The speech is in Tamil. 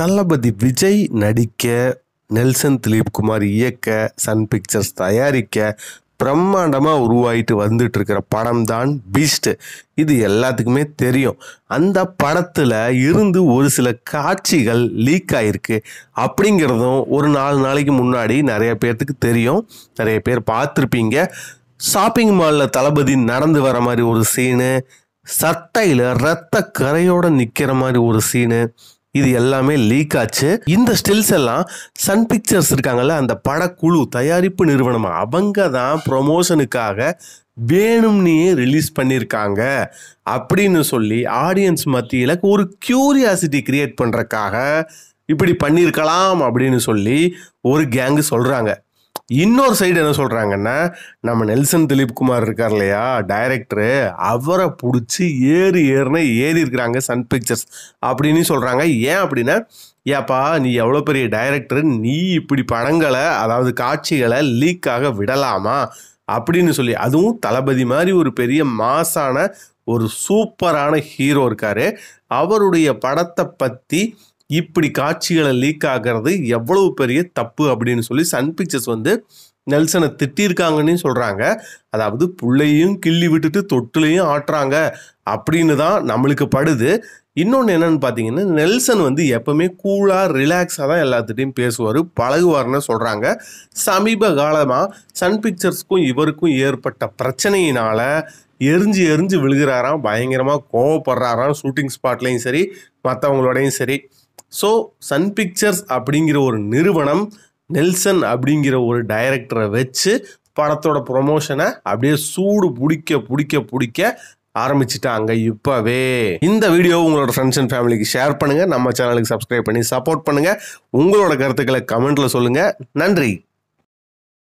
தளபதி விஜய் நடிக்க நெல்சன் திலீப்குமார் இயக்க சன் பிக்சர்ஸ் தயாரிக்க பிரம்மாண்டமாக உருவாகிட்டு வந்துட்டு இருக்கிற படம் தான் பீஸ்ட் இது எல்லாத்துக்குமே தெரியும் அந்த படத்தில் இருந்து ஒரு சில காட்சிகள் லீக் ஆகிருக்கு அப்படிங்கிறதும் ஒரு நாலு நாளைக்கு முன்னாடி நிறைய பேர்த்துக்கு தெரியும் நிறைய பேர் பார்த்துருப்பீங்க ஷாப்பிங் மாலில் தளபதி நடந்து வர மாதிரி ஒரு சீனு சட்டையில் ரத்த கரையோடு நிற்கிற மாதிரி ஒரு சீனு இது எல்லாமே லீக் ஆச்சு இந்த ஸ்டில்ஸ் எல்லாம் சன் பிக்சர்ஸ் இருக்காங்கல்ல அந்த படக்குழு தயாரிப்பு நிறுவனம் அவங்க தான் ப்ரொமோஷனுக்காக வேணும்னே ரிலீஸ் பண்ணியிருக்காங்க அப்படின்னு சொல்லி ஆடியன்ஸ் மத்தியில் ஒரு க்யூரியாசிட்டி கிரியேட் பண்ணுறக்காக இப்படி பண்ணியிருக்கலாம் அப்படின்னு சொல்லி ஒரு கேங்கு சொல்கிறாங்க இன்னொரு சைடு என்ன சொல்கிறாங்கன்னா நம்ம நெல்சன் திலீப்குமார் இருக்கார் இல்லையா டைரக்டரு அவரை பிடிச்சி ஏறி ஏறின ஏறி இருக்கிறாங்க சன் பிக்சர்ஸ் அப்படின்னு சொல்கிறாங்க ஏன் அப்படின்னா ஏப்பா நீ எவ்வளோ பெரிய டைரக்டர் நீ இப்படி படங்களை அதாவது காட்சிகளை லீக்காக விடலாமா அப்படின்னு சொல்லி அதுவும் தளபதி மாதிரி ஒரு பெரிய மாசான ஒரு சூப்பரான ஹீரோ இருக்கார் அவருடைய படத்தை பற்றி இப்படி காட்சிகளை லீக் ஆகிறது எவ்வளவு பெரிய தப்பு அப்படின்னு சொல்லி சன் பிக்சர்ஸ் வந்து நெல்சனை திட்டிருக்காங்கன்னு சொல்கிறாங்க அதாவது புள்ளையும் கிள்ளி விட்டுட்டு தொட்டிலையும் ஆட்டுறாங்க அப்படின்னு தான் நம்மளுக்கு படுது இன்னொன்று என்னன்னு பார்த்தீங்கன்னா நெல்சன் வந்து எப்போவுமே கூலாக ரிலாக்ஸாக தான் எல்லாத்துட்டையும் பேசுவார் பழகுவார்னு சொல்கிறாங்க சமீப காலமாக சன் பிக்சர்ஸ்க்கும் இவருக்கும் ஏற்பட்ட பிரச்சனையினால் எரிஞ்சு எரிஞ்சு விழுகிறாராம் பயங்கரமாக கோவப்படுறாராம் ஷூட்டிங் ஸ்பாட்லேயும் சரி மற்றவங்களோடையும் சரி ஸோ சன் பிக்சர்ஸ் அப்படிங்கிற ஒரு நிறுவனம் நெல்சன் அப்படிங்கிற ஒரு டைரக்டரை வச்சு படத்தோட ப்ரொமோஷனை அப்படியே சூடு பிடிக்க பிடிக்க பிடிக்க ஆரம்பிச்சிட்டாங்க இப்போவே இந்த வீடியோ உங்களோட ஃப்ரெண்ட்ஸ் அண்ட் ஃபேமிலிக்கு ஷேர் பண்ணுங்கள் நம்ம சேனலுக்கு சப்ஸ்கிரைப் பண்ணி சப்போர்ட் பண்ணுங்கள் உங்களோட கருத்துக்களை கமெண்ட்டில் சொல்லுங்கள் நன்றி